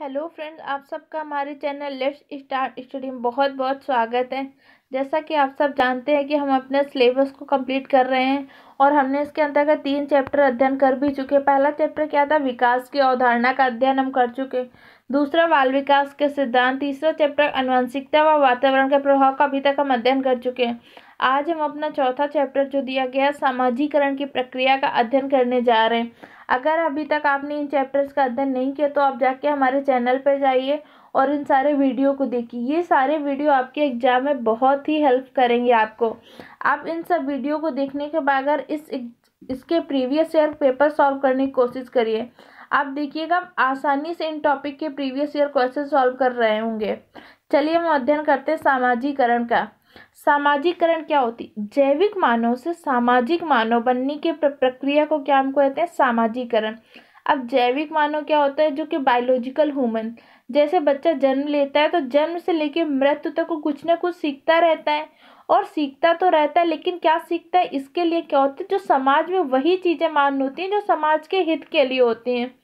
hello friends आप सबका हमारे चैनल लेट्स स्टार्ट स्टडी में बहुत बहुत स्वागत है जैसा कि आप सब जानते हैं कि हम अपने सिलेबस को कंप्लीट कर रहे हैं और हमने इसके अंतर्गत तीन चैप्टर अध्ययन कर भी चुके पहला चैप्टर क्या था विकास की अवधारणा का अध्ययन हम कर चुके दूसरा बाल विकास के सिद्धांत तीसरा चैप्टर अनुवंशिकता व वातावरण के प्रभाव का अभी तक हम अध्ययन कर चुके हैं आज हम अपना चौथा चैप्टर जो दिया गया सामाजिकरण की प्रक्रिया का अध्ययन करने जा रहे हैं अगर अभी तक आपने इन चैप्टर्स का अध्ययन नहीं किया तो आप जाके हमारे चैनल पर जाइए और इन सारे वीडियो को देखिए ये सारे वीडियो आपके एग्ज़ाम में बहुत ही हेल्प करेंगे आपको आप इन सब वीडियो को देखने के बाद अगर इस इसके प्रीवियस ईयर पेपर सॉल्व करने की कोशिश करिए आप देखिएगा आसानी से इन टॉपिक के प्रीवियस ईयर क्वेश्चन सॉल्व कर रहे होंगे चलिए हम अध्ययन करते हैं सामाजिकरण का सामाजिकरण क्या होती जैविक मानव से सामाजिक मानव बनने के प्रक्रिया को क्या हम कहते हैं सामाजिकरण अब जैविक मानव क्या होता है जो कि बायोलॉजिकल ह्यूमन जैसे बच्चा जन्म लेता है तो जन्म से लेकर मृत्यु तक वो कुछ ना कुछ सीखता रहता है और सीखता तो रहता है लेकिन क्या सीखता है इसके लिए क्या होता है जो समाज में वही चीज़ें मान होती हैं जो समाज के हित के लिए होती हैं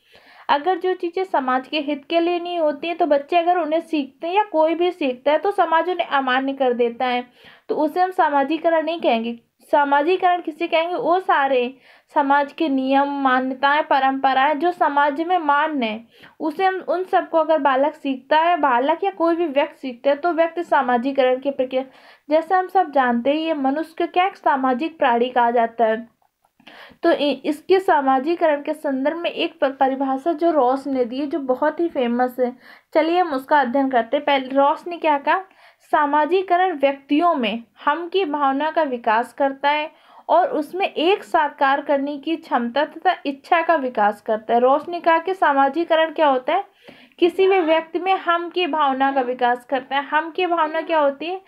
अगर जो चीज़ें समाज के हित के लिए नहीं होती हैं तो बच्चे अगर उन्हें सीखते हैं या कोई भी सीखता है तो समाज उन्हें अमान्य कर देता है तो उसे हम सामाजिकरण नहीं कहेंगे सामाजिकरण किसे कहेंगे वो सारे समाज के नियम मान्यताएं परंपराएं जो समाज में मान्य है उसे हम उन सबको अगर बालक सीखता है बालक या कोई भी व्यक्ति सीखता है तो व्यक्ति सामाजिकरण की प्रक्रिया जैसे हम सब जानते हैं ये मनुष्य क्या एक सामाजिक प्राणी कहा जाता है तो इसके सामाजिकरण के संदर्भ में एक परिभाषा जो रॉस ने दी है जो बहुत ही फेमस है चलिए हम उसका अध्ययन करते हैं पहले रॉस ने क्या कहा सामाजिकरण व्यक्तियों में हम की भावना का विकास करता है और उसमें एक साथ कार्य करने की क्षमता तथा इच्छा का विकास करता है रॉस ने कहा कि सामाजिकरण क्या होता है किसी भी व्यक्ति में हम की भावना का विकास करता है हम की भावना क्या होती है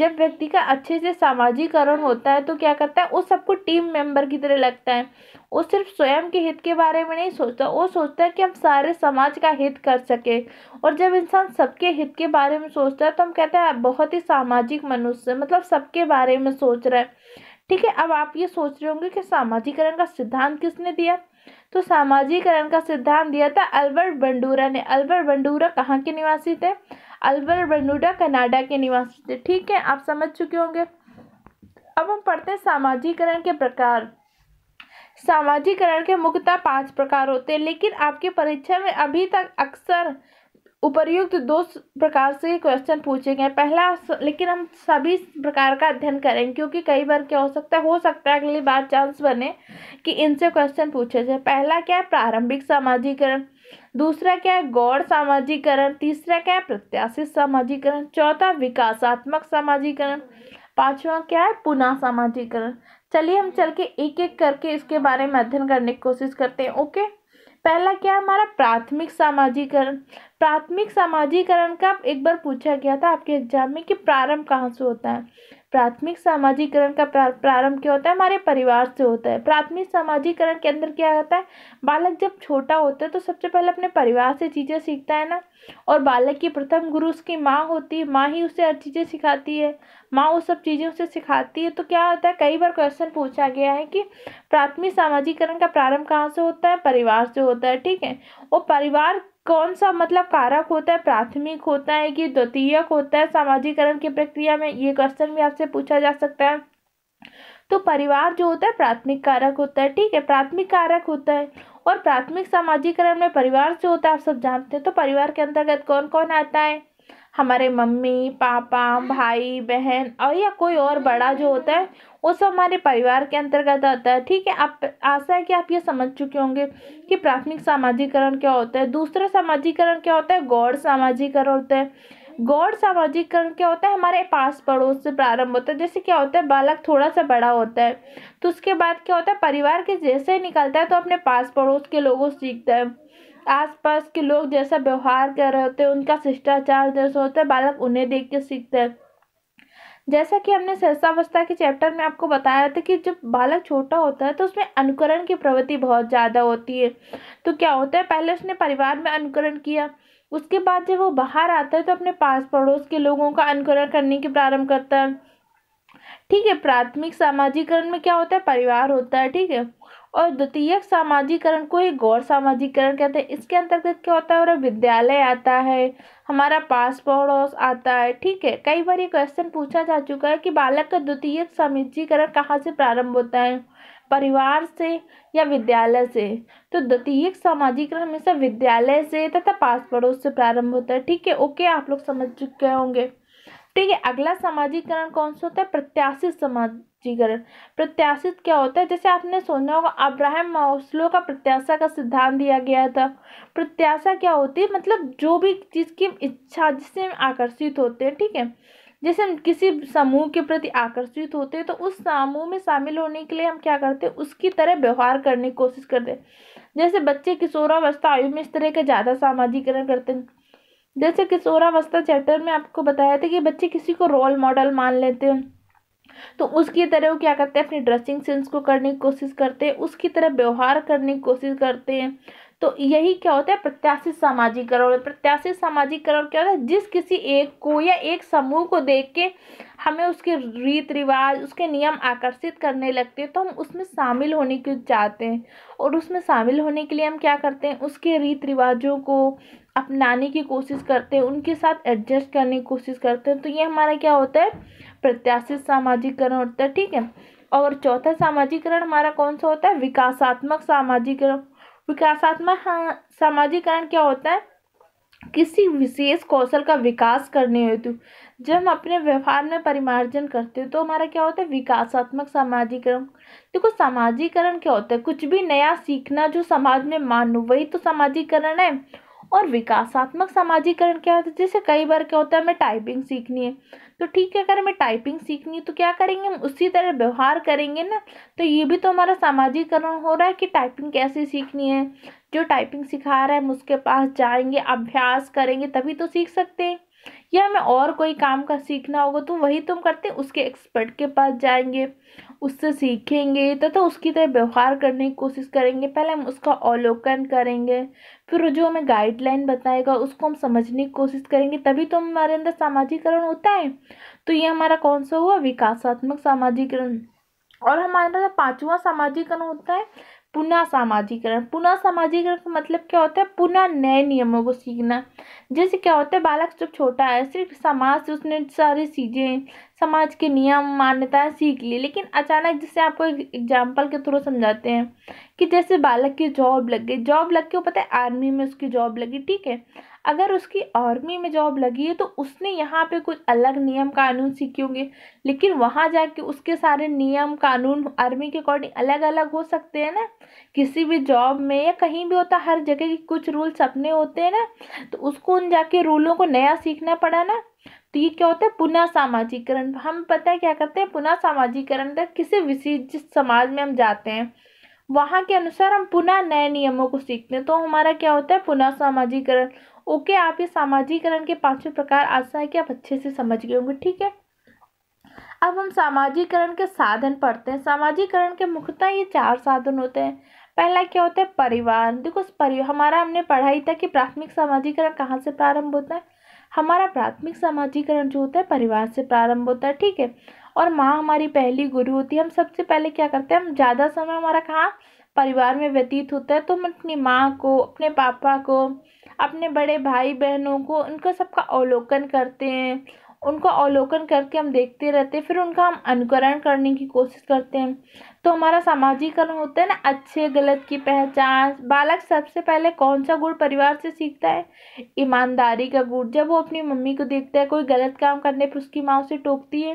जब व्यक्ति का अच्छे से सामाजिकरण होता है तो क्या करता है वो सबको टीम मेंबर की तरह लगता है वो सिर्फ स्वयं के हित के बारे में नहीं सोचता वो सोचता है कि हम सारे समाज का हित कर सके और जब इंसान सबके हित के बारे में सोचता है तो हम कहते हैं बहुत ही सामाजिक मनुष्य मतलब सबके बारे में सोच रहा है ठीक है अब आप ये सोच रहे होंगे कि सामाजिकरण का सिद्धांत किसने दिया तो सामाजिकरण का सिद्धांत दिया था अल्बर्ट बंडूरा ने अल्बर्ट बंडूरा कहाँ के निवासी थे अल्बर्ट बंडूरा कनाडा के निवासी थे ठीक है आप समझ चुके होंगे अब हम पढ़ते हैं सामाजिकरण के प्रकार सामाजिकरण के मुख्यतः पांच प्रकार होते हैं लेकिन आपके परीक्षा में अभी तक अक्सर उपर्युक्त दो प्रकार से क्वेश्चन पूछे गए पहला लेकिन हम सभी प्रकार का अध्ययन करें क्योंकि कई बार क्या हो सकता है हो सकता है अगली बार चांस बने कि इनसे क्वेश्चन पूछे जाए पहला क्या है प्रारंभिक सामाजिकरण दूसरा क्या है गौड़ सामाजिकरण तीसरा क्या है प्रत्याशित सामाजिकरण चौथा विकासात्मक सामाजिकरण पाँचवा क्या है पुनः सामाजिकरण चलिए हम चल के एक एक करके इसके बारे में अध्ययन करने की कोशिश करते हैं ओके पहला क्या है हमारा प्राथमिक सामाजिकरण प्राथमिक सामाजिकरण का एक बार पूछा गया था आपके एग्जाम में कि प्रारंभ कहाँ से होता है प्राथमिक सामाजिकरण का प्रारंभ क्या होता है हमारे परिवार से होता है प्राथमिक सामाजिकरण के अंदर क्या होता है बालक जब छोटा होता है तो सबसे पहले अपने परिवार से चीज़ें सीखता है ना और बालक की प्रथम गुरु उसकी माँ होती है माँ ही उसे हर चीज़ें सिखाती है माँ वो सब चीज़ें उसे सिखाती है तो क्या होता है कई बार क्वेश्चन पूछा गया है कि प्राथमिक सामाजिकरण का प्रारंभ कहाँ से होता है परिवार से होता है ठीक है और परिवार कौन सा मतलब कारक होता है प्राथमिक होता है कि द्वितीयक होता है सामाजिकरण की प्रक्रिया में ये क्वेश्चन भी आपसे पूछा जा सकता है तो परिवार जो होता है प्राथमिक कारक होता है ठीक है प्राथमिक कारक होता है और प्राथमिक सामाजिकरण में परिवार जो होता है आप सब जानते हैं तो परिवार के अंतर्गत कौन कौन आता है हमारे मम्मी पापा भाई बहन और या कोई और बड़ा जो होता है वो सब हमारे परिवार के अंतर्गत आता है ठीक है आप आशा है कि आप ये समझ चुके होंगे कि प्राथमिक सामाजिकरण क्या होता है दूसरा सामाजिकरण क्या होता है गौर सामाजिकरण होता है गौर सामाजिकरण क्या होता है हमारे पास पड़ोस से प्रारंभ होता है जैसे क्या होता है बालक थोड़ा सा बड़ा होता है तो उसके बाद क्या होता है परिवार के जैसे ही निकलता है तो अपने पास पड़ोस के लोगों से सीखता है आसपास के लोग जैसा व्यवहार कर रहे होते हैं उनका शिष्टाचार जैसा होता है बालक उन्हें देख के सीखता है जैसा कि हमने सहसावस्था के चैप्टर में आपको बताया था कि जब बालक छोटा होता है तो उसमें अनुकरण की प्रवृत्ति बहुत ज़्यादा होती है तो क्या होता है पहले उसने परिवार में अनुकरण किया उसके बाद जब वो बाहर आता है तो अपने पास पड़ोस के लोगों का अनुकरण करने की प्रारंभ करता है ठीक है प्राथमिक सामाजिकरण में क्या होता है परिवार होता है ठीक है और द्वितीय सामाजिकरण को ही गौर सामाजिकरण कहते हैं इसके अंतर्गत क्या होता है हमारा विद्यालय आता है हमारा पास पड़ोस आता है ठीक है कई बार ये क्वेश्चन पूछा जा चुका है कि बालक का द्वितीय सामाजिकरण कहाँ से प्रारंभ होता है परिवार से या विद्यालय से तो द्वितीय सामाजिकरण हमेशा विद्यालय से तथा पास पड़ोस से प्रारंभ होता है ठीक है ओके आप लोग समझ चुके होंगे ठीक तो है अगला सामाजिकरण कौन सा होता है प्रत्याशित समाजीकरण प्रत्याशित क्या होता है जैसे आपने सुना होगा अब्राहम मौसलो का प्रत्याशा का सिद्धांत दिया गया था प्रत्याशा क्या होती है मतलब जो भी चीज़ की इच्छा जिससे हम आकर्षित होते हैं ठीक है जैसे हम किसी समूह के प्रति आकर्षित होते हैं तो उस समूह में शामिल होने के लिए हम क्या करते हैं उसकी तरह व्यवहार करने की कोशिश करते हैं जैसे बच्चे किशोरावस्था आयु में इस तरह के ज़्यादा सामाजिकरण करते हैं जैसे किशोरावस्था चैप्टर में आपको बताया था कि बच्चे किसी को रोल मॉडल मान लेते हैं तो उसकी तरह वो क्या करते हैं अपनी ड्रेसिंग सेंस को करने की कोशिश करते हैं उसकी तरह व्यवहार करने की कोशिश करते हैं तो यही क्या होता है प्रत्याशित सामाजिकरण प्रत्याशित सामाजिकरण क्या होता है जिस किसी एक को या एक समूह को देख के हमें उसके रीत रिवाज उसके नियम आकर्षित करने लगते हैं तो हम उसमें शामिल होने के चाहते हैं और उसमें शामिल होने के लिए हम क्या करते हैं उसके रीत रिवाजों को अपनाने की कोशिश करते हैं उनके साथ एडजस्ट करने की कोशिश करते हैं तो ये हमारा क्या होता है प्रत्याशित सामाजिककरण होता है ठीक है और चौथा सामाजिकरण हमारा कौन सा होता है विकासात्मक सामाजिकरण विकासात्मक हाँ, सामाजिकरण क्या होता है किसी विशेष कौशल का विकास करने हेतु जब हम अपने व्यवहार में परिमार्जन करते हैं तो हमारा क्या होता है विकासात्मक सामाजिकरण देखो सामाजिकरण क्या होता है कुछ भी नया सीखना जो समाज में मानो वही तो सामाजिकरण है और विकासात्मक समाजीकरण क्या होता है जैसे कई बार क्या होता है हमें टाइपिंग सीखनी है तो ठीक है अगर हमें टाइपिंग सीखनी है तो क्या करेंगे हम उसी तरह व्यवहार करेंगे ना तो ये भी तो हमारा सामाजिकरण हो रहा है कि टाइपिंग कैसे सीखनी है जो टाइपिंग सिखा रहा है हम उसके पास जाएंगे अभ्यास करेंगे तभी तो सीख सकते हैं या हमें और कोई काम का सीखना होगा तो वही तो हम करते हैं उसके एक्सपर्ट के पास जाएंगे उससे सीखेंगे तथा उसकी तरह व्यवहार करने की कोशिश करेंगे पहले हम उसका अवलोकन करेंगे फिर जो हमें गाइडलाइन बताएगा उसको हम समझने की कोशिश करेंगे तभी तो हमारे अंदर सामाजिकरण होता है तो ये हमारा कौन सा हुआ विकासात्मक सामाजिकरण और हमारे अंदर पाँचवा सामाजिकरण होता है पुनः सामाजिकरण पुनः सामाजिकरण का मतलब क्या होता है पुनः नए नियमों को सीखना जैसे क्या होता है बालक जब छोटा है सिर्फ समाज से उसने सारी चीज़ें समाज के नियम मान्यताएं सीख ली लेकिन अचानक जैसे आपको एक एग्जाम्पल के थ्रू समझाते हैं कि जैसे बालक की जॉब लग गई जॉब लग के वो पता है आर्मी में उसकी जॉब लगी ठीक है अगर उसकी आर्मी में जॉब लगी है तो उसने यहाँ पे कुछ अलग नियम कानून सीखे होंगे लेकिन वहाँ जाके उसके सारे नियम कानून आर्मी के अकॉर्डिंग अलग अलग हो सकते हैं ना किसी भी जॉब में या कहीं भी होता हर जगह के कुछ रूल्स अपने होते हैं ना तो उसको उन जाके रूलों को नया सीखना पड़ा ना तो ये क्या होता है पुनः सामाजिकरण हम पता है क्या करते हैं पुनः सामाजिकरण तक किसी विशेष जिस समाज में हम जाते हैं वहाँ के अनुसार हम पुनः नए नियमों को सीखते हैं तो हमारा क्या होता है पुनः सामाजिकरण ओके आप ये सामाजिकरण के पांचवें प्रकार आशा है कि आप अच्छे से समझ गए होंगे ठीक है अब हम सामाजिकरण के साधन पढ़ते हैं सामाजिकरण के मुख्यतः ये चार साधन होते हैं पहला क्या होता है परिवार देखो परिवार हमारा हमने पढ़ाई था कि प्राथमिक सामाजिकरण कहाँ से प्रारंभ होता है हमारा प्राथमिक सामाजिकरण जो होता है परिवार से प्रारंभ होता है ठीक है और माँ हमारी पहली गुरु होती है हम सबसे पहले क्या करते हैं हम ज़्यादा समय हमारा कहाँ परिवार में व्यतीत होता है तो हम अपनी माँ को अपने पापा को अपने बड़े भाई बहनों को उनका सबका अवलोकन करते हैं उनको अवलोकन करके हम देखते रहते हैं फिर उनका हम अनुकरण करने की कोशिश करते हैं तो हमारा सामाजिकरण होता है ना अच्छे गलत की पहचान बालक सबसे पहले कौन सा गुण परिवार से सीखता है ईमानदारी का गुण जब वो अपनी मम्मी को देखता है कोई गलत काम करने पर उसकी माँ उसे टोकती है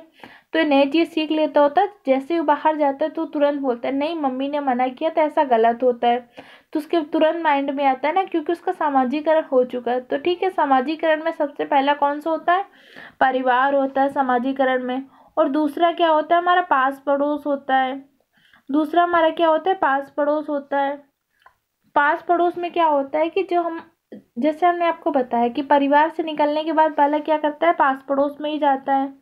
तो नई चीज़ सीख लेता होता है जैसे वो बाहर जाता है तो तुरंत बोलता है नहीं मम्मी ने मना किया तो ऐसा गलत होता है तो उसके तुरंत माइंड में आता है ना क्योंकि उसका सामाजिकरण हो चुका है तो ठीक है सामाजिकरण में सबसे पहला कौन सा होता है परिवार होता है सामाजिकरण में और दूसरा क्या होता है हमारा पास पड़ोस होता है दूसरा हमारा क्या होता है पास पड़ोस होता है पास पड़ोस में क्या होता है कि जो हम जैसे हमने आपको बताया कि परिवार से निकलने के बाद बालक क्या करता है पास पड़ोस में ही जाता है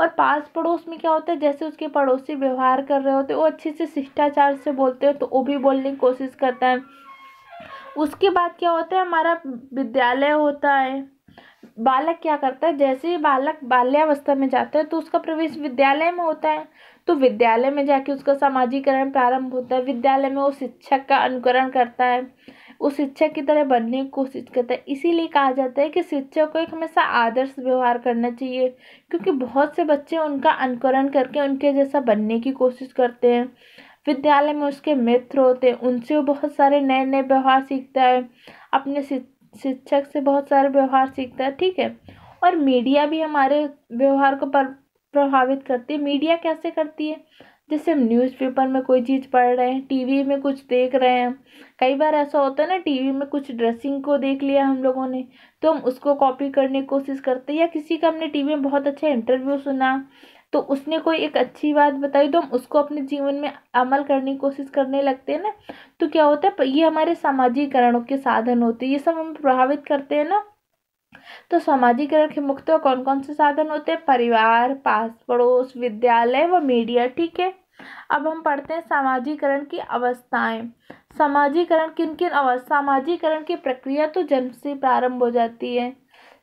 और पास पड़ोस में क्या होता है जैसे उसके पड़ोसी व्यवहार कर रहे होते वो अच्छे से शिष्टाचार से बोलते हैं तो वो भी बोलने की कोशिश करता है उसके बाद क्या होता है हमारा विद्यालय होता है बालक क्या करता है जैसे ही बालक बाल्यावस्था में जाता है तो उसका प्रवेश विद्यालय में होता है तो विद्यालय में जाके उसका सामाजिकरण प्रारंभ होता है विद्यालय में वो शिक्षक का अनुकरण करता है उस शिक्षक की तरह बनने की कोशिश करता है इसीलिए कहा जाता है कि शिक्षक को एक हमेशा आदर्श व्यवहार करना चाहिए क्योंकि बहुत से बच्चे उनका अनुकरण करके उनके जैसा बनने की कोशिश करते हैं विद्यालय में उसके मित्र होते हैं उनसे वो बहुत सारे नए नए व्यवहार सीखता है अपने शिक्षक से बहुत सारे व्यवहार सीखता है ठीक है और मीडिया भी हमारे व्यवहार को प्रभावित करती है मीडिया कैसे करती है जैसे हम न्यूज़पेपर में कोई चीज़ पढ़ रहे हैं टीवी में कुछ देख रहे हैं कई बार ऐसा होता है ना टीवी में कुछ ड्रेसिंग को देख लिया हम लोगों ने तो हम उसको कॉपी करने की कोशिश करते हैं या किसी का हमने टीवी में बहुत अच्छा इंटरव्यू सुना तो उसने कोई एक अच्छी बात बताई तो हम उसको अपने जीवन में अमल करने की कोशिश करने लगते हैं ना तो क्या होता है ये हमारे सामाजिकरणों के साधन होते हैं ये सब हम प्रभावित करते हैं ना तो सामाजिकरण के मुख्य तो कौन कौन से साधन होते हैं परिवार पास पड़ोस विद्यालय व मीडिया ठीक है अब हम पढ़ते हैं समाजीकरण की अवस्थाएं समाजीकरण किन किन अवस्था समाजीकरण की प्रक्रिया तो जन्म से प्रारंभ हो जाती है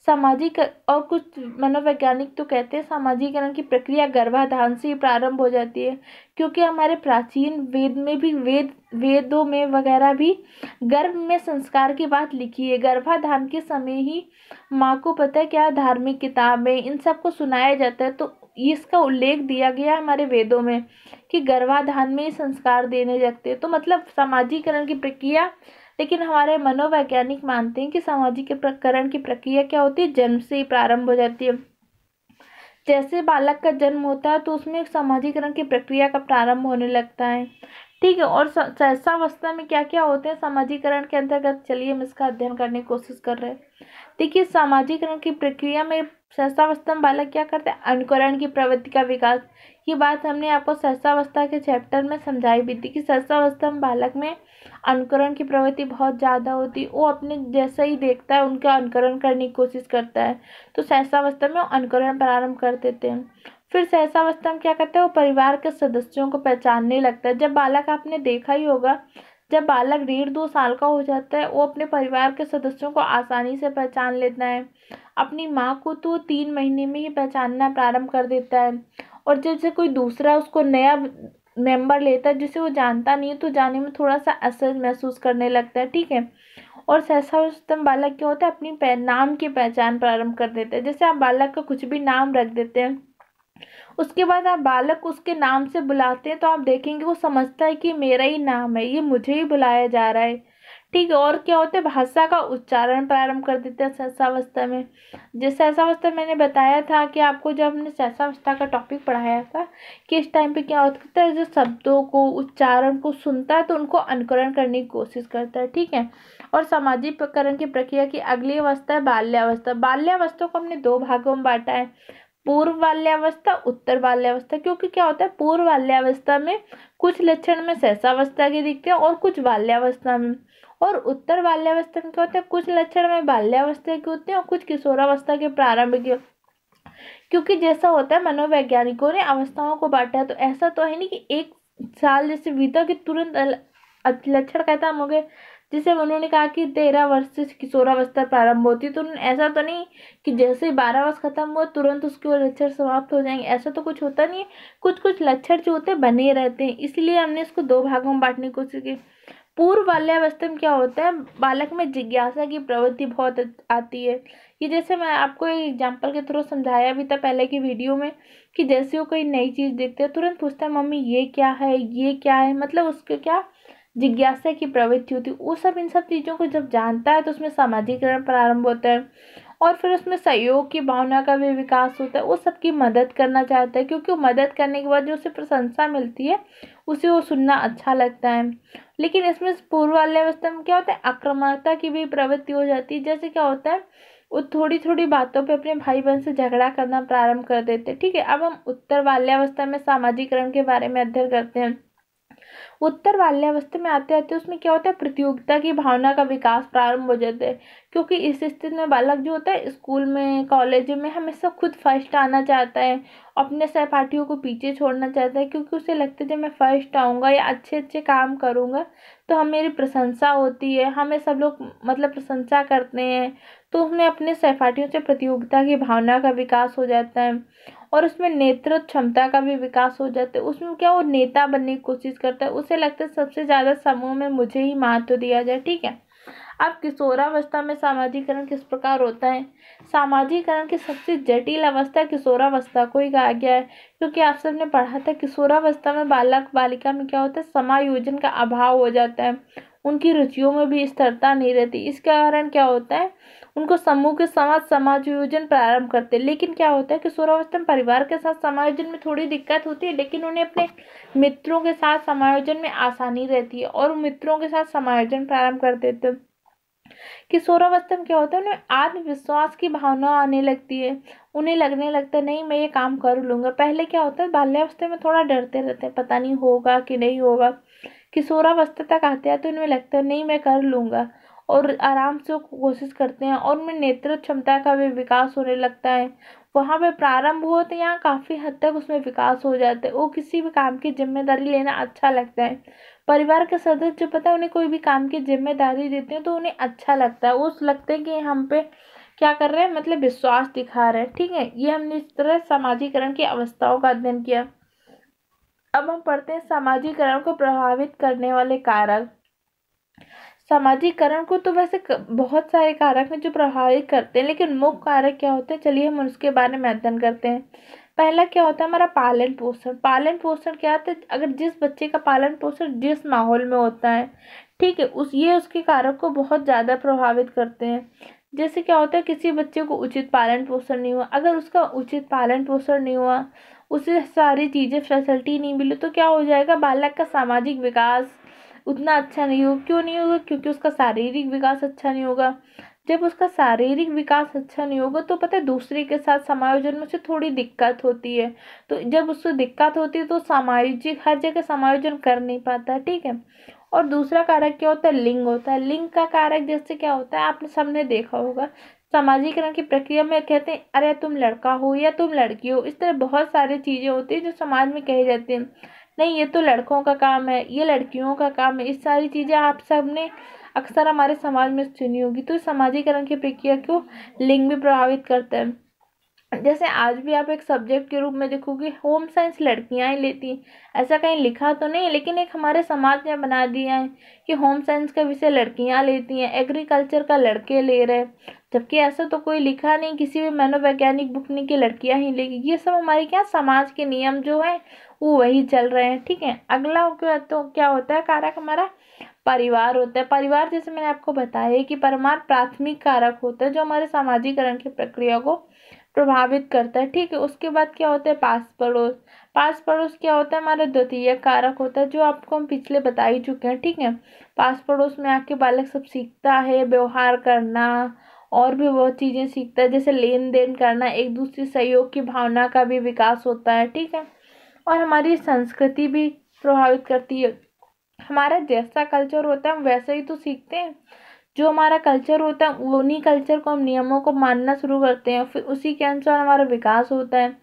सामाजिक और कुछ मनोवैज्ञानिक तो कहते हैं सामाजिकरण की प्रक्रिया गर्भाधान से ही प्रारंभ हो जाती है क्योंकि हमारे प्राचीन वेद में भी वेद वेदों में वगैरह भी गर्भ में संस्कार की बात लिखी है गर्भाधान के समय ही माँ को पता है क्या धार्मिक किताबें इन सब को सुनाया जाता है तो इसका उल्लेख दिया गया हमारे वेदों में कि गर्भाधान में संस्कार देने लगते हैं तो मतलब सामाजिकरण की प्रक्रिया लेकिन हमारे मनोवैज्ञानिक मानते हैं कि सामाजिकरण की प्रक्रिया क्या होती है जन्म से ही प्रारंभ हो जाती है जैसे बालक का जन्म होता है तो उसमें सामाजिकरण की प्रक्रिया का प्रारंभ होने लगता है ठीक है और सहसावस्था में क्या क्या होते हैं सामाजिकरण के अंतर्गत चलिए हम इसका अध्ययन करने की कोशिश कर रहे हैं देखिए सामाजिकरण की प्रक्रिया में सहसावस्था में बालक क्या करते हैं अनुकरण की प्रवृत्ति का विकास ये बात हमने आपको सरसावस्था के चैप्टर में समझाई भी थी कि सहसावस्था में बालक में अनुकरण की प्रवृत्ति बहुत ज़्यादा होती वो अपने जैसा ही देखता है उनका अनुकरण करने की कोशिश करता है तो सहसावस्था में अनुकरण प्रारंभ कर देते हैं फिर सहसावस्था में क्या करते हैं वो परिवार के सदस्यों को पहचानने लगता है जब बालक आपने देखा ही होगा जब बालक डेढ़ दो साल का हो जाता है वो अपने परिवार के सदस्यों को आसानी से पहचान लेता है अपनी माँ को तो तीन महीने में ही पहचानना प्रारंभ कर देता है और जैसे कोई दूसरा उसको नया मेंबर लेता है जिसे वो जानता नहीं है तो जाने में थोड़ा सा असहज महसूस करने लगता है ठीक है और सहसा उस्तम बालक क्या होता है अपनी नाम की पहचान प्रारंभ कर देते हैं जैसे आप बालक का कुछ भी नाम रख देते हैं उसके बाद आप बालक उसके नाम से बुलाते हैं तो आप देखेंगे वो समझता है कि मेरा ही नाम है ये मुझे ही बुलाया जा रहा है ठीक है और क्या होता है भाषा का उच्चारण प्रारंभ कर देते हैं शैशावस्था में जिस शैशावस्था मैंने बताया था कि आपको जब हमने शैशावस्था का टॉपिक पढ़ाया था कि इस टाइम पे क्या होता है जो शब्दों को उच्चारण को सुनता है तो उनको अनुकरण करने की कोशिश करता है ठीक है और सामाजिककरण की प्रक्रिया की अगली अवस्था है बाल्यावस्था बाल्यावस्था को हमने दो भागों में बांटा है पूर्व बाल्यावस्था उत्तर बाल्यावस्था क्योंकि क्या होता है पूर्व बाल्यावस्था में कुछ लक्षण में सहसावस्था के दिखते हैं और कुछ बाल्यावस्था में और उत्तर बाल्यावस्था में क्या होता है कुछ लक्षण में बाल्यावस्था के होते हैं और कुछ किशोरावस्था के प्रारंभ के क्योंकि जैसा होता है मनोवैज्ञानिकों ने अवस्थाओं को बांटा है तो ऐसा तो है नहीं कि एक साल जैसे बीता कि तुरंत लक्षण खत्म हो गए जिसे उन्होंने कहा कि तेरह वर्ष से किशोरावस्था प्रारंभ होती तो उन्होंने ऐसा तो नहीं कि जैसे ही बारह वर्ष खत्म हुआ तुरंत उसके वो लक्षण समाप्त हो जाएंगे ऐसा तो कुछ होता नहीं है कुछ कुछ लक्षण जो होते बने रहते हैं इसलिए हमने इसको दो भागों में बांटने की कोशिश की पूर्व बाल्यावस्था में क्या होता है बालक में जिज्ञासा की प्रवृत्ति बहुत आती है ये जैसे मैं आपको एक एग्जांपल के थ्रू समझाया भी था पहले की वीडियो में कि जैसे वो कोई नई चीज़ देखते हैं तुरंत पूछता है मम्मी ये क्या है ये क्या है मतलब उसके क्या जिज्ञासा की प्रवृत्ति होती है वो सब इन सब चीज़ों को जब जानता है तो उसमें सामाजिकरण प्रारंभ होता है और फिर उसमें सहयोग की भावना का भी विकास होता है वो सबकी मदद करना चाहता है क्योंकि वो मदद करने के बाद जो उसे प्रशंसा मिलती है उसे वो सुनना अच्छा लगता है लेकिन इसमें पूर्वाल्यावस्था में क्या होता है आक्रमकता की भी प्रवृत्ति हो जाती है जैसे क्या होता है वो थोड़ी थोड़ी बातों पे अपने भाई बहन से झगड़ा करना प्रारंभ कर देते ठीक है अब हम उत्तर बाल्यावस्था में सामाजिकरण के बारे में अध्ययन करते हैं उत्तर बाल्यावस्था में आते आते उसमें क्या होता है प्रतियोगिता की भावना का विकास प्रारंभ हो जाता है क्योंकि इस स्थिति में बालक जो होता है स्कूल में कॉलेज में हमेशा खुद फर्स्ट आना चाहता है अपने सहपाठियों को पीछे छोड़ना चाहता है क्योंकि उसे लगता है जब मैं फर्स्ट आऊँगा या अच्छे अच्छे काम करूँगा तो हम मेरी प्रशंसा होती है हमें सब लोग मतलब प्रशंसा करते हैं तो हमें अपने सहपाठियों से प्रतियोगिता की भावना का विकास हो जाता है और उसमें नेतृत्व क्षमता का भी विकास हो जाता है उसमें क्या वो नेता बनने की कोशिश करता है उसे लगता है सबसे ज़्यादा समूह में मुझे ही महत्व दिया जाए ठीक है अब किशोरावस्था में सामाजिकरण किस प्रकार होता है सामाजिकरण की सबसे जटिल अवस्था किशोरावस्था को ही कहा गया है क्योंकि आप सबने पढ़ा था किशोरावस्था में बालक बालिका में क्या होता है समायोजन का अभाव हो जाता है उनकी रुचियों में भी स्थिरता नहीं रहती इसके कारण क्या होता है उनको समूह के समाज समायोजन प्रारंभ करते लेकिन क्या होता है कि सौरावस्तम परिवार के साथ समायोजन में थोड़ी दिक्कत होती है लेकिन उन्हें अपने मित्रों के साथ समायोजन में आसानी रहती है और मित्रों के साथ समायोजन प्रारंभ कर देते हैं कि में क्या होता है उन्हें आत्मविश्वास की भावना आने लगती है उन्हें लगने लगता है नहीं मैं ये काम कर लूँगा पहले क्या होता है बाल्यावस्था में थोड़ा डरते रहते हैं पता नहीं होगा कि नहीं होगा कि सौरावस्था तक आते हैं तो उन्हें लगता है नहीं मैं कर लूँगा और आराम से कोशिश करते हैं और उनमें नेत्र क्षमता का भी विकास होने लगता है वहाँ पे प्रारंभ हो तो यहाँ काफ़ी हद तक उसमें विकास हो जाता है वो किसी भी काम की जिम्मेदारी लेना अच्छा लगता है परिवार के सदस्य जो पता है उन्हें कोई भी काम की जिम्मेदारी देते हैं तो उन्हें अच्छा लगता है वो लगते हैं कि हम पे क्या कर रहे हैं मतलब विश्वास दिखा रहे हैं ठीक है ये हमने इस तरह समाजीकरण की अवस्थाओं का अध्ययन किया अब हम पढ़ते हैं समाजीकरण को प्रभावित करने वाले कारक समाजीकरण को तो वैसे बहुत सारे कारक हैं जो प्रभावित करते हैं लेकिन मुख्य कारक क्या होते हैं चलिए हम उसके बारे में अध्ययन करते हैं पहला क्या होता है हमारा पालन पोषण पालन पोषण क्या होता है अगर जिस बच्चे का पालन पोषण जिस माहौल में होता है ठीक है उस ये उसके कारक को बहुत ज़्यादा प्रभावित करते हैं जैसे क्या होता है किसी बच्चे को उचित पालन पोषण नहीं हुआ अगर उसका उचित पालन पोषण नहीं हुआ उसे सारी चीज़ें फैसिलिटी नहीं मिली तो क्या हो जाएगा बालक का सामाजिक विकास उतना अच्छा नहीं होगा क्यों नहीं होगा क्योंकि उसका शारीरिक विकास अच्छा नहीं होगा जब उसका शारीरिक विकास अच्छा नहीं होगा तो पता है दूसरे के साथ समायोजन में उसे थोड़ी दिक्कत होती है तो जब उससे दिक्कत होती है तो सामायोजिक हर जगह समायोजन कर नहीं पाता है ठीक है और दूसरा कारक क्या होता है लिंग होता है लिंग का कारक जैसे क्या होता है आपने सबने देखा होगा सामाजिकरण की प्रक्रिया में कहते हैं अरे तुम लड़का हो या तुम लड़की हो इस तरह बहुत सारी चीज़ें होती हैं जो समाज में कही जाती हैं नहीं ये तो लड़कों का काम है ये लड़कियों का काम है इस सारी चीज़ें आप सब ने अक्सर हमारे समाज में सुनी होगी तो समाजीकरण की प्रक्रिया को लिंग भी प्रभावित करते हैं जैसे आज भी आप एक सब्जेक्ट के रूप में देखोगे होम साइंस लड़कियाँ ही लेती हैं ऐसा कहीं लिखा तो नहीं लेकिन एक हमारे समाज ने बना दिया है कि होम साइंस का विषय लड़कियाँ लेती हैं एग्रीकल्चर का लड़के ले रहे हैं जबकि ऐसा तो कोई लिखा नहीं किसी भी मनोवैज्ञानिक बुक नहीं कि लड़कियां ही लेगी ये सब हमारे क्या समाज के नियम जो हैं वो वही चल रहे हैं ठीक है अगला क्या तो क्या होता है कारक हमारा परिवार होता है परिवार जैसे मैंने आपको बताया कि परमार प्राथमिक कारक होता है जो हमारे सामाजिकरण की प्रक्रिया को प्रभावित करता है ठीक है उसके बाद क्या होता है पास पड़ोस पास पड़ोस क्या होता है हमारा द्वितीय कारक होता है जो आपको हम पिछले बता ही चुके हैं ठीक है पास पड़ोस में आके बालक सब सीखता है व्यवहार करना और भी बहुत चीज़ें सीखता है जैसे लेन देन करना एक दूसरे सहयोग की भावना का भी विकास होता है ठीक है और हमारी संस्कृति भी प्रभावित करती है हमारा जैसा कल्चर होता है हम वैसा ही तो सीखते हैं जो हमारा कल्चर होता है उन्हीं कल्चर को हम नियमों को मानना शुरू करते हैं फिर उसी के अनुसार हमारा विकास होता है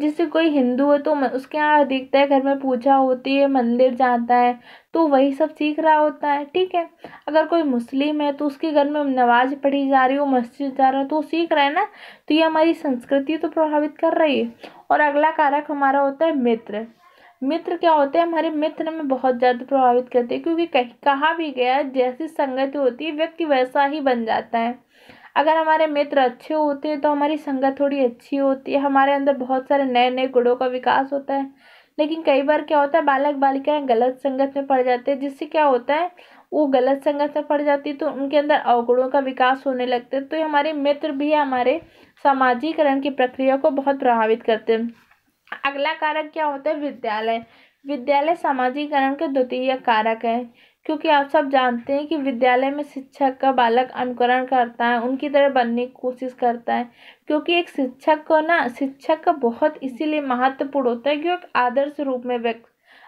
जैसे कोई हिंदू है तो उसके यहाँ देखता है घर में पूजा होती है मंदिर जाता है तो वही सब सीख रहा होता है ठीक है अगर कोई मुस्लिम है तो उसके घर में नमाज पढ़ी जा रही हो मस्जिद जा रहा हो तो वो सीख रहा है ना तो ये हमारी संस्कृति तो प्रभावित कर रही है और अगला कारक हमारा होता है मित्र मित्र क्या होते हैं हमारे मित्र में बहुत ज़्यादा प्रभावित करते हैं क्योंकि कहीं कहा भी गया जैसी संगति होती है व्यक्ति वैसा ही बन जाता है अगर हमारे मित्र अच्छे होते हैं तो हमारी संगत थोड़ी अच्छी होती है हमारे अंदर बहुत सारे नए नए गुणों का विकास होता है लेकिन कई बार क्या होता है बालक बालिकाएं गलत संगत में पड़ जाते हैं जिससे क्या होता है वो गलत संगत में पड़ जाती है तो उनके अंदर अवगुणों का विकास होने लगता है तो ये हमारे मित्र भी हमारे समाजीकरण की प्रक्रिया को बहुत प्रभावित करते हैं अगला कारक क्या होता है विद्यालय विद्यालय समाजीकरण के द्वितीय कारक है क्योंकि आप सब जानते हैं कि विद्यालय में शिक्षक का बालक अनुकरण करता है उनकी तरह बनने की कोशिश करता है क्योंकि एक शिक्षक को ना शिक्षक का बहुत इसीलिए महत्वपूर्ण होता है कि एक आदर्श रूप में व्यक्त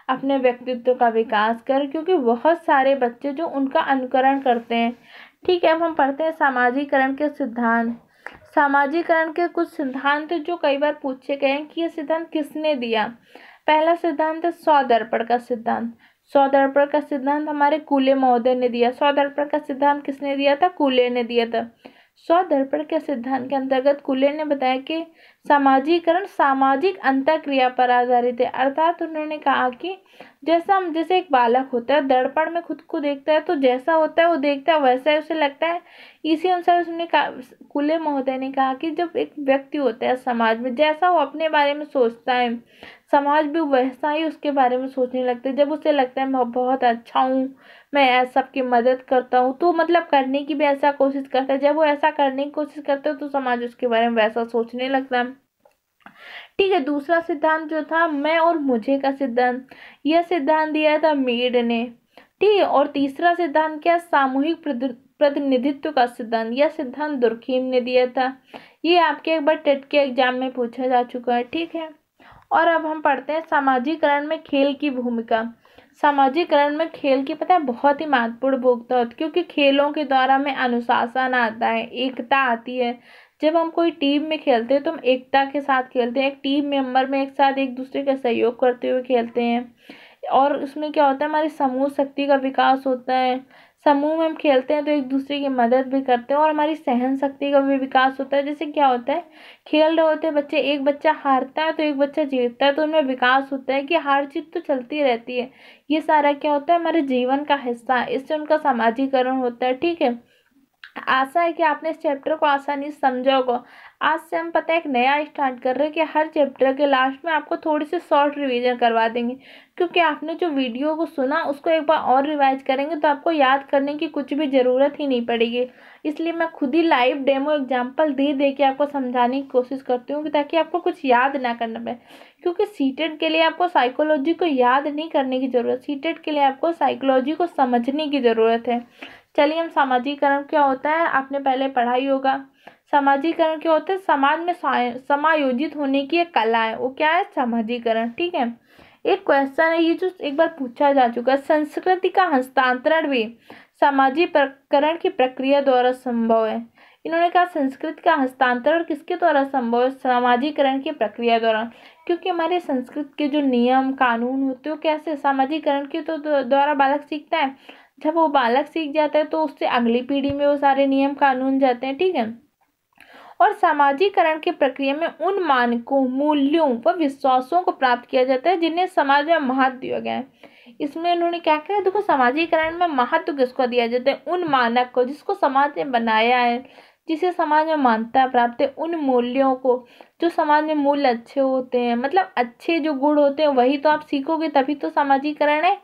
अपने व्यक्तित्व का विकास कर क्योंकि बहुत सारे बच्चे जो उनका अनुकरण करते हैं ठीक है अब हम पढ़ते हैं सामाजिकरण के सिद्धांत सामाजिकरण के कुछ सिद्धांत जो कई बार पूछे गए हैं कि ये सिद्धांत किसने दिया पहला सिद्धांत है स्वदर्पण का सिद्धांत सौदर्पण का सिद्धांत हमारे कूले महोदय ने दिया सौदर्पण का सिद्धांत किसने दिया था कूले ने दिया था सौदर्पण के सिद्धांत के अंतर्गत कूले ने बताया कि सामाजिकरण सामाजिक अंत क्रिया पर आधारित है अर्थात उन्होंने कहा कि जैसा हम जैसे एक बालक होता है दर्पण में खुद को देखता है तो जैसा होता है वो देखता है वैसा ही उसे लगता है इसी अनुसार उसने कहा कूले महोदय ने कहा कि जब एक व्यक्ति होता है समाज में जैसा वो अपने बारे में सोचता है समाज भी वैसा ही उसके बारे में सोचने लगते जब उसे लगता है मैं बहुत अच्छा हूँ मैं सबकी मदद करता हूँ तो मतलब करने की भी ऐसा कोशिश करता है जब वो ऐसा करने की कोशिश करता है तो समाज उसके बारे में वैसा सोचने लगता है ठीक है दूसरा सिद्धांत जो था मैं और मुझे का सिद्धांत यह सिद्धांत दिया था मेड ने ठीक है और तीसरा सिद्धांत क्या सामूहिक प्रतिनिधित्व का सिद्धांत यह सिद्धांत दुर्खीम ने दिया था ये आपके एक बार टेट के एग्जाम में पूछा जा चुका है ठीक है और अब हम पढ़ते हैं सामाजिकरण में खेल की भूमिका सामाजिकरण में खेल की पता है बहुत ही महत्वपूर्ण भूमिका होती है क्योंकि खेलों के द्वारा हमें अनुशासन आता है एकता आती है जब हम कोई टीम में खेलते हैं तो हम एकता के साथ खेलते हैं एक टीम मेंबर में एक साथ एक दूसरे का सहयोग करते हुए खेलते हैं और उसमें क्या होता है हमारी समूह शक्ति का विकास होता है समूह में हम खेलते हैं तो एक दूसरे की मदद भी करते हैं और हमारी सहन शक्ति का भी विकास होता है जैसे क्या होता है खेल रहे होते हैं बच्चे एक बच्चा हारता है तो एक बच्चा जीतता है तो उनमें विकास होता है कि हार चीज़ तो चलती रहती है ये सारा क्या होता है हमारे जीवन का हिस्सा है इससे उनका समाजीकरण होता है ठीक है आशा है कि आपने इस चैप्टर को आसानी से समझा होगा आज से हम पता है एक नया स्टार्ट कर रहे हैं कि हर चैप्टर के लास्ट में आपको थोड़ी सी शॉर्ट रिवीजन करवा देंगे क्योंकि आपने जो वीडियो को सुना उसको एक बार और रिवाइज करेंगे तो आपको याद करने की कुछ भी ज़रूरत ही नहीं पड़ेगी इसलिए मैं खुद ही लाइव डेमो एग्जाम्पल दे दे के आपको समझाने की कोशिश करती हूँ ताकि आपको कुछ याद ना करना पड़े क्योंकि सीटेड के लिए आपको साइकोलॉजी को याद नहीं करने की ज़रूरत सीटेड के लिए आपको साइकोलॉजी को समझने की ज़रूरत है चलिए हम सामाजिकरण क्या होता है आपने पहले पढ़ा ही होगा सामाजिकरण क्या होता है समाज में समायोजित होने की एक कला है वो क्या है सामाजिकरण ठीक है एक क्वेश्चन है ये जो एक बार पूछा जा चुका है संस्कृति का हस्तांतरण भी प्रकरण की प्रक्रिया द्वारा संभव है इन्होंने कहा संस्कृति का हस्तांतरण किसके द्वारा संभव है सामाजिकरण की प्रक्रिया द्वारा क्योंकि हमारे संस्कृत के जो नियम कानून होते हो कैसे सामाजिकरण के तो द्वारा बालक सीखता है जब वो बालक सीख जाता है तो उससे अगली पीढ़ी में वो सारे नियम कानून जाते हैं ठीक है और सामाजिकरण की प्रक्रिया में उन मानकों मूल्यों व विश्वासों को प्राप्त किया जाता है जिन्हें समाज में महत्व दिया गया है इसमें उन्होंने क्या कहा देखो सामाजिकरण में महत्व किसको दिया जाता है उन मानक को जिसको समाज ने बनाया है जिसे समाज में मान्यता प्राप्त है उन मूल्यों को जो समाज में मूल्य अच्छे होते हैं मतलब अच्छे जो गुण होते हैं वही तो आप सीखोगे तभी तो सामाजिकरण है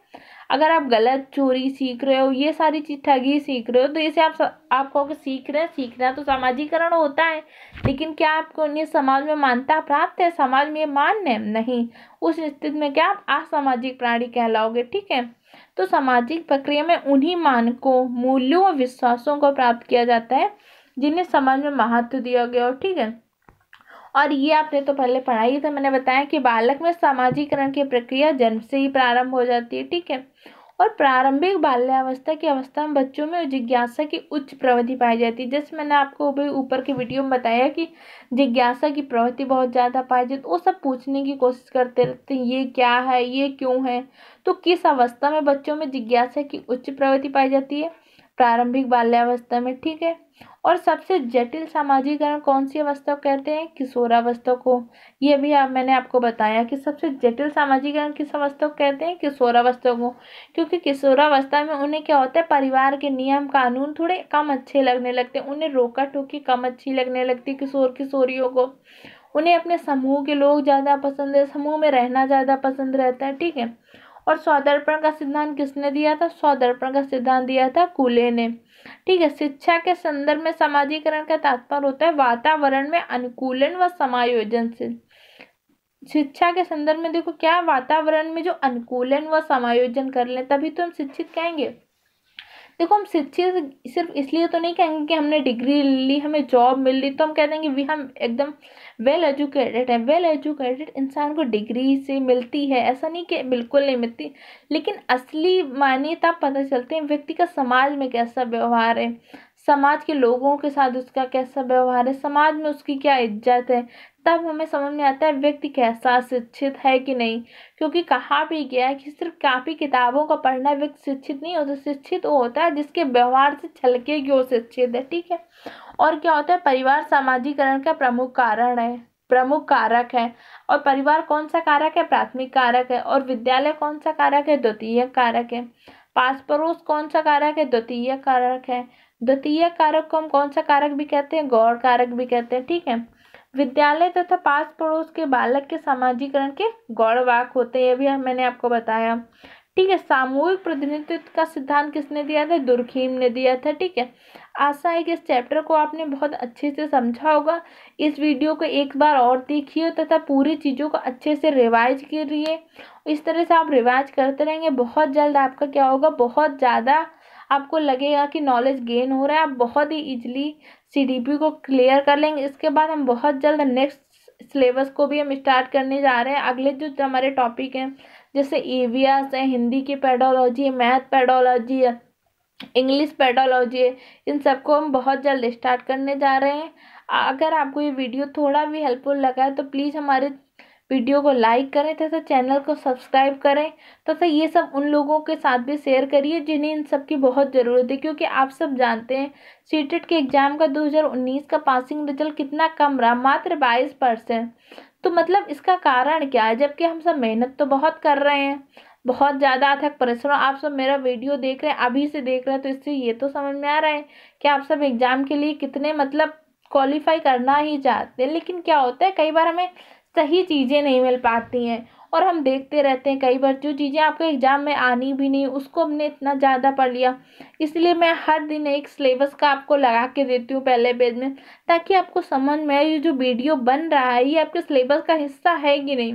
अगर आप गलत चोरी सीख रहे हो ये सारी चीज़ ठगी सीख रहे हो तो इसे आप आप कहोगे सीख रहे हैं सीखना तो सामाजिकरण होता है लेकिन क्या आपको उन्हें समाज में मानता प्राप्त है समाज में ये मान्य नहीं उस स्थिति में क्या आप असामाजिक प्राणी कहलाओगे ठीक है तो सामाजिक प्रक्रिया में उन्हीं मानकों मूल्यों और विश्वासों को प्राप्त किया जाता है जिन्हें समाज में महत्व दिया गया हो ठीक है और ये आपने तो पहले पढ़ाई था मैंने बताया कि बालक में सामाजिकरण की प्रक्रिया जन्म से ही प्रारंभ हो जाती है ठीक है और प्रारंभिक बाल्यावस्था की अवस्था में बच्चों में जिज्ञासा की उच्च प्रवृत्ति पाई जाती है जैसे मैंने आपको भी ऊपर के वीडियो में बताया कि जिज्ञासा की प्रवृत्ति बहुत ज़्यादा पाई जाती वो सब पूछने की कोशिश करते रहते हैं ये क्या है ये क्यों है तो किस अवस्था में बच्चों में जिज्ञासा की उच्च प्रवृत्ति पाई जाती है प्रारंभिक बाल्यावस्था में ठीक है और सबसे जटिल सामाजिकरण कौन सी अवस्था को कहते हैं किशोरावस्था को ये भी आप मैंने आपको बताया कि सबसे जटिल सामाजिकरण किस अवस्था को कहते हैं किशोरावस्था को क्योंकि किशोरावस्था में उन्हें क्या होता है परिवार के नियम कानून थोड़े कम अच्छे लगने लगते हैं उन्हें रोका टोकी कम अच्छी लगने लगती किशोर किशोरियों को उन्हें अपने समूह के लोग ज़्यादा पसंद है समूह में रहना ज़्यादा पसंद रहता है ठीक है और स्वदर्पण का सिद्धांत किसने दिया था स्वदर्पण का सिद्धांत दिया था कूले ने ठीक है शिक्षा के संदर्भ में समाजीकरण का तात्पर्य होता है वातावरण में अनुकूलन व समायोजन से शिक्षा के संदर्भ में देखो क्या वातावरण में जो अनुकूलन व समायोजन कर ले तभी तो हम शिक्षित कहेंगे देखो हम शिक्षित सिर्फ इसलिए तो नहीं कहेंगे कि हमने डिग्री ली हमें जॉब मिल रही तो हम कह देंगे वी हम एकदम वेल एजुकेटेड है वेल एजुकेटेड इंसान को डिग्री से मिलती है ऐसा नहीं कि बिल्कुल नहीं मिलती लेकिन असली मान्यता पता चलते हैं व्यक्ति का समाज में कैसा व्यवहार है समाज के लोगों के साथ उसका कैसा व्यवहार है समाज में उसकी क्या इज्जत है तब हमें समझ में आता है व्यक्ति कैसा शिक्षित है कि नहीं क्योंकि कहा भी गया है कि सिर्फ काफ़ी किताबों का पढ़ना व्यक्ति शिक्षित नहीं होता शिक्षित वो होता है जिसके व्यवहार से छलके की ओर शिक्षित है ठीक है और क्या होता है परिवार सामाजिकरण का प्रमुख कारण है प्रमुख कारक है और परिवार कौन सा कारक है प्राथमिक कारक है और विद्यालय कौन सा कारक है द्वितीय कारक है पास पड़ोस कौन सा कारक है द्वितीय कारक है द्वितीय कारक को हम कौन सा कारक भी कहते हैं गौर कारक भी कहते हैं ठीक है विद्यालय तथा पास पड़ोस के बालक के सामाजिकरण के गौरवाक होते हैं अभी मैंने आपको बताया ठीक है सामूहिक प्रतिनिधित्व का सिद्धांत किसने दिया था दुर्खीम ने दिया था ठीक है आशा है कि इस चैप्टर को आपने बहुत अच्छे से समझा होगा इस वीडियो को एक बार और देखिए तथा पूरी चीज़ों को अच्छे से रिवाइज करिए इस तरह से आप रिवाइज करते रहेंगे बहुत जल्द आपका क्या होगा बहुत ज़्यादा आपको लगेगा कि नॉलेज गेन हो रहा है आप बहुत ही ईजिली सी को क्लियर कर लेंगे इसके बाद हम बहुत जल्द नेक्स्ट सिलेबस को भी हम स्टार्ट करने जा रहे हैं अगले जो हमारे टॉपिक हैं जैसे ई है हिंदी की पेडोलॉजी है मैथ पेडोलॉजी है इंग्लिश पेडोलॉजी है इन सबको हम बहुत जल्द स्टार्ट करने जा रहे हैं अगर आपको ये वीडियो थोड़ा भी हेल्पफुल लगा है तो प्लीज़ हमारे वीडियो को लाइक करें तथा चैनल को सब्सक्राइब करें तथा ये सब उन लोगों के साथ भी शेयर करिए जिन्हें इन सब की बहुत ज़रूरत है क्योंकि आप सब जानते हैं सीटेट के एग्ज़ाम का 2019 का पासिंग रिजल्ट कितना कम रहा मात्र बाईस परसेंट तो मतलब इसका कारण क्या है जबकि हम सब मेहनत तो बहुत कर रहे हैं बहुत ज़्यादा अथक परिश्रम आप सब मेरा वीडियो देख रहे हैं अभी से देख रहे हैं तो इससे ये तो समझ में आ रहा है कि आप सब एग्ज़ाम के लिए कितने मतलब क्वालिफाई करना ही चाहते हैं लेकिन क्या होता है कई बार हमें सही चीज़ें नहीं मिल पाती हैं और हम देखते रहते हैं कई बार जो चीज़ें आपके एग्ज़ाम में आनी भी नहीं उसको हमने इतना ज़्यादा पढ़ लिया इसलिए मैं हर दिन एक सिलेबस का आपको लगा के देती हूँ पहले पेज में ताकि आपको समझ में आए ये जो वीडियो बन रहा है ये आपके सिलेबस का हिस्सा है कि नहीं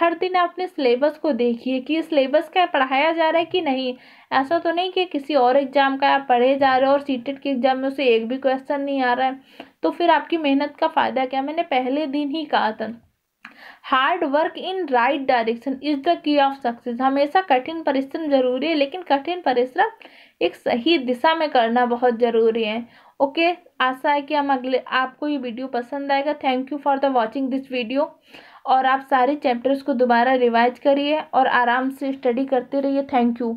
हर दिन आप अपने सिलेबस को देखिए कि सिलेबस का पढ़ाया जा रहा है कि नहीं ऐसा तो नहीं कि किसी और एग्ज़ाम का आप पढ़े जा रहे हो और टेट के एग्ज़ाम में उसे एक भी क्वेश्चन नहीं आ रहा है तो फिर आपकी मेहनत का फ़ायदा क्या मैंने पहले दिन ही कहा था hard work in right direction is the key of success हमेशा कठिन परिश्रम जरूरी है लेकिन कठिन परिश्रम एक सही दिशा में करना बहुत ज़रूरी है ओके okay, आशा है कि हम अगले आपको ये वीडियो पसंद आएगा thank you for the watching this video और आप सारे चैप्टर्स को दोबारा रिवाइज करिए और आराम से स्टडी करते रहिए थैंक यू